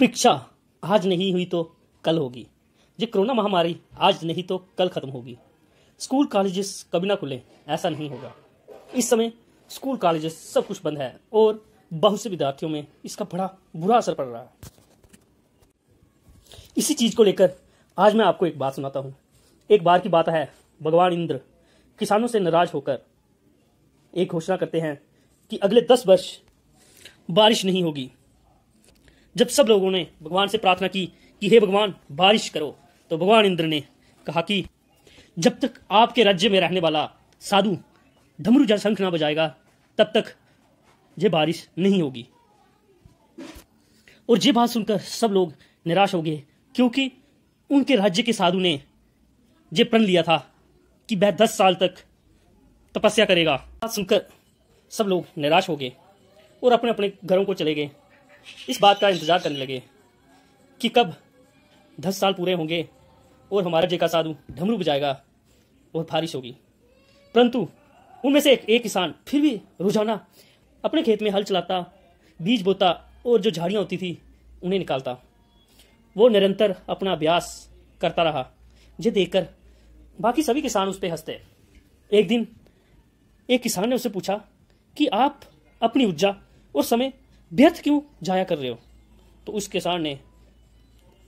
परीक्षा आज नहीं हुई तो कल होगी ये कोरोना महामारी आज नहीं तो कल ख़त्म होगी स्कूल कॉलेजेस कभी ना खुले ऐसा नहीं होगा इस समय स्कूल कॉलेजेस सब कुछ बंद है और बहुत से विद्यार्थियों में इसका बड़ा बुरा असर पड़ रहा है इसी चीज़ को लेकर आज मैं आपको एक बात सुनाता हूँ एक बार की बात है भगवान इंद्र किसानों से नाराज होकर एक घोषणा करते हैं कि अगले दस वर्ष बारिश नहीं होगी जब सब लोगों ने भगवान से प्रार्थना की कि हे भगवान बारिश करो तो भगवान इंद्र ने कहा कि जब तक आपके राज्य में रहने वाला साधु धमरू जल शंख ना बजाएगा तब तक ये बारिश नहीं होगी और ये बात सुनकर सब लोग निराश हो गए क्योंकि उनके राज्य के साधु ने ये प्रण लिया था कि वह दस साल तक तपस्या करेगा बात सुनकर सब लोग निराश हो गए और अपने अपने घरों को चले गए इस बात का इंतजार करने लगे कि कब दस साल पूरे होंगे और हमारा जेका का साधु ढमरू बजाएगा और बारिश होगी परंतु उनमें से एक, एक किसान फिर भी रोजाना अपने खेत में हल चलाता बीज बोता और जो झाड़ियाँ होती थी उन्हें निकालता वो निरंतर अपना अभ्यास करता रहा जे देखकर बाकी सभी किसान उस पर हंसते एक दिन एक किसान ने उससे पूछा कि आप अपनी ऊर्जा और समय व्यर्थ क्यों जाया कर रहे हो तो उस किसान ने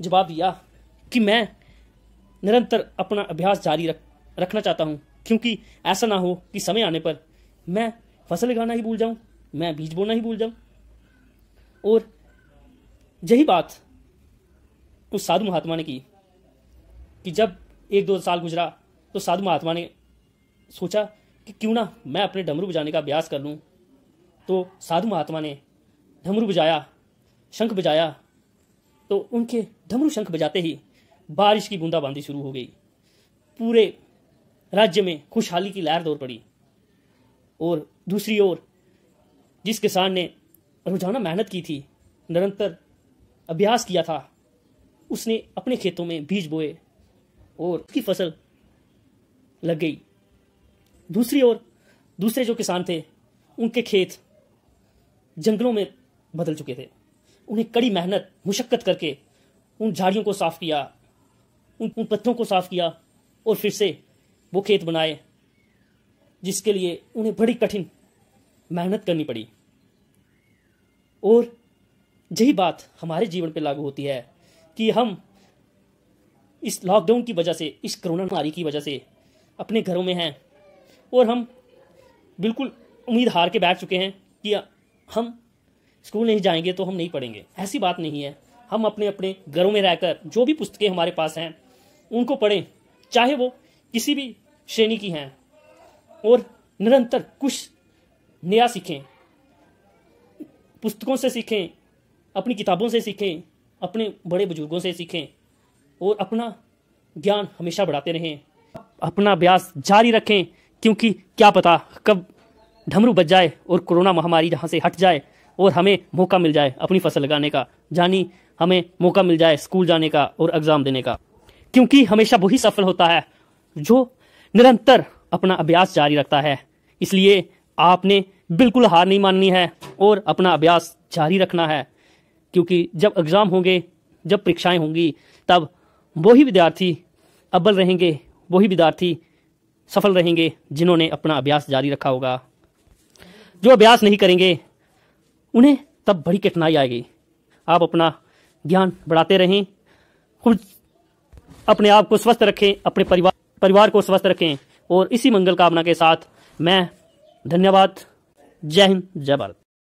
जवाब दिया कि मैं निरंतर अपना अभ्यास जारी रख रखना चाहता हूँ क्योंकि ऐसा ना हो कि समय आने पर मैं फसल लगाना ही भूल जाऊं मैं बीज बोना ही भूल जाऊं और यही बात उस साधु महात्मा ने की कि जब एक दो साल गुजरा तो साधु महात्मा ने सोचा कि क्यों ना मैं अपने डमरू बजाने का अभ्यास कर लूँ तो साधु महात्मा ने धमरू बजाया शंख बजाया तो उनके धमरू शंख बजाते ही बारिश की बूंदाबांदी शुरू हो गई पूरे राज्य में खुशहाली की लहर दौड़ पड़ी और दूसरी ओर जिस किसान ने रोजाना मेहनत की थी निरंतर अभ्यास किया था उसने अपने खेतों में बीज बोए और उसकी फसल लग गई दूसरी ओर दूसरे जो किसान थे उनके खेत जंगलों में बदल चुके थे उन्हें कड़ी मेहनत मुशक्क़त करके उन झाड़ियों को साफ़ किया उन उन पत्थरों को साफ़ किया और फिर से वो खेत बनाए जिसके लिए उन्हें बड़ी कठिन मेहनत करनी पड़ी और यही बात हमारे जीवन पर लागू होती है कि हम इस लॉकडाउन की वजह से इस कोरोना महामारी की वजह से अपने घरों में हैं और हम बिल्कुल उम्मीद हार के बैठ चुके हैं कि हम स्कूल नहीं जाएंगे तो हम नहीं पढ़ेंगे ऐसी बात नहीं है हम अपने अपने घरों में रहकर जो भी पुस्तकें हमारे पास हैं उनको पढ़ें चाहे वो किसी भी श्रेणी की हैं और निरंतर कुछ नया सीखें पुस्तकों से सीखें अपनी किताबों से सीखें अपने बड़े बुजुर्गों से सीखें और अपना ज्ञान हमेशा बढ़ाते रहें अपना अभ्यास जारी रखें क्योंकि क्या पता कब ढमरू बच जाए और कोरोना महामारी जहाँ से हट जाए और हमें मौका मिल जाए अपनी फसल लगाने का जानी हमें मौका मिल जाए स्कूल जाने का और एग्ज़ाम देने का क्योंकि हमेशा वही सफल होता है जो निरंतर अपना अभ्यास जारी रखता है इसलिए आपने बिल्कुल हार नहीं माननी है और अपना अभ्यास जारी रखना है क्योंकि जब एग्ज़ाम होंगे जब परीक्षाएं होंगी तब वही विद्यार्थी अव्वल रहेंगे वही विद्यार्थी सफल रहेंगे जिन्होंने अपना अभ्यास जारी रखा होगा जो अभ्यास नहीं करेंगे उन्हें तब बड़ी कठिनाई आएगी आप अपना ज्ञान बढ़ाते रहें खुद अपने आप को स्वस्थ रखें अपने परिवार परिवार को स्वस्थ रखें और इसी मंगल कामना के साथ मैं धन्यवाद जय हिंद जय भारत